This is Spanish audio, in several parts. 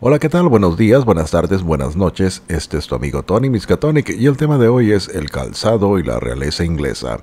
Hola, ¿qué tal? Buenos días, buenas tardes, buenas noches. Este es tu amigo Tony Miskatonic y el tema de hoy es el calzado y la realeza inglesa.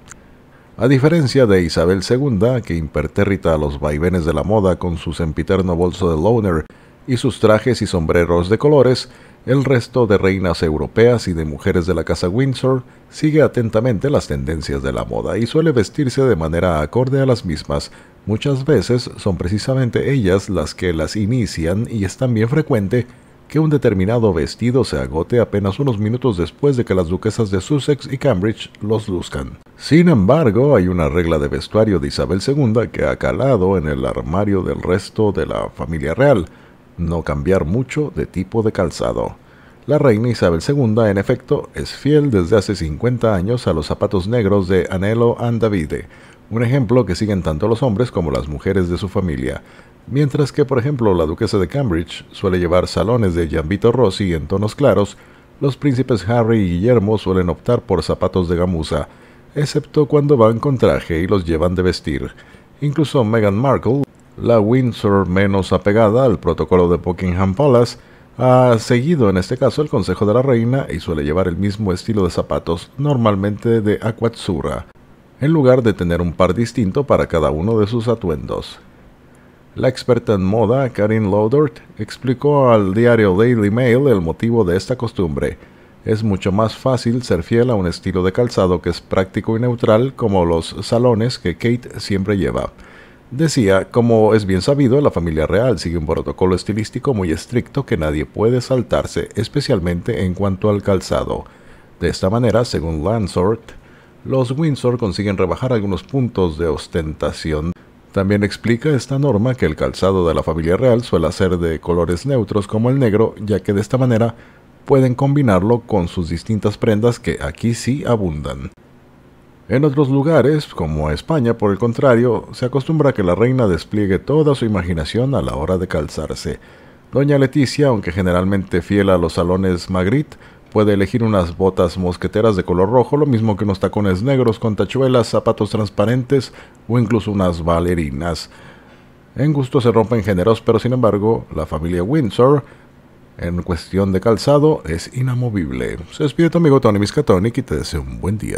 A diferencia de Isabel II, que impertérrita a los vaivenes de la moda con su sempiterno bolso de loner, y sus trajes y sombreros de colores, el resto de reinas europeas y de mujeres de la casa Windsor sigue atentamente las tendencias de la moda y suele vestirse de manera acorde a las mismas. Muchas veces son precisamente ellas las que las inician y es también frecuente que un determinado vestido se agote apenas unos minutos después de que las duquesas de Sussex y Cambridge los luzcan. Sin embargo, hay una regla de vestuario de Isabel II que ha calado en el armario del resto de la familia real, no cambiar mucho de tipo de calzado. La reina Isabel II, en efecto, es fiel desde hace 50 años a los zapatos negros de and Davide, un ejemplo que siguen tanto los hombres como las mujeres de su familia, mientras que, por ejemplo, la duquesa de Cambridge suele llevar salones de Jambito Rossi en tonos claros, los príncipes Harry y Guillermo suelen optar por zapatos de gamuza, excepto cuando van con traje y los llevan de vestir. Incluso Meghan Markle la Windsor menos apegada al protocolo de Buckingham Palace, ha seguido en este caso el consejo de la reina y suele llevar el mismo estilo de zapatos, normalmente de Aquatsura, en lugar de tener un par distinto para cada uno de sus atuendos. La experta en moda, Karin Laudert, explicó al diario Daily Mail el motivo de esta costumbre. Es mucho más fácil ser fiel a un estilo de calzado que es práctico y neutral como los salones que Kate siempre lleva. Decía, como es bien sabido, la familia real sigue un protocolo estilístico muy estricto que nadie puede saltarse, especialmente en cuanto al calzado. De esta manera, según Lansort, los Windsor consiguen rebajar algunos puntos de ostentación. También explica esta norma que el calzado de la familia real suele ser de colores neutros como el negro, ya que de esta manera pueden combinarlo con sus distintas prendas que aquí sí abundan. En otros lugares, como España, por el contrario, se acostumbra que la reina despliegue toda su imaginación a la hora de calzarse. Doña Leticia, aunque generalmente fiel a los salones Magritte, puede elegir unas botas mosqueteras de color rojo, lo mismo que unos tacones negros con tachuelas, zapatos transparentes o incluso unas bailarinas. En gusto se rompen generos, pero sin embargo, la familia Windsor en cuestión de calzado es inamovible. Se despide tu amigo Tony Miscatonic y te deseo un buen día.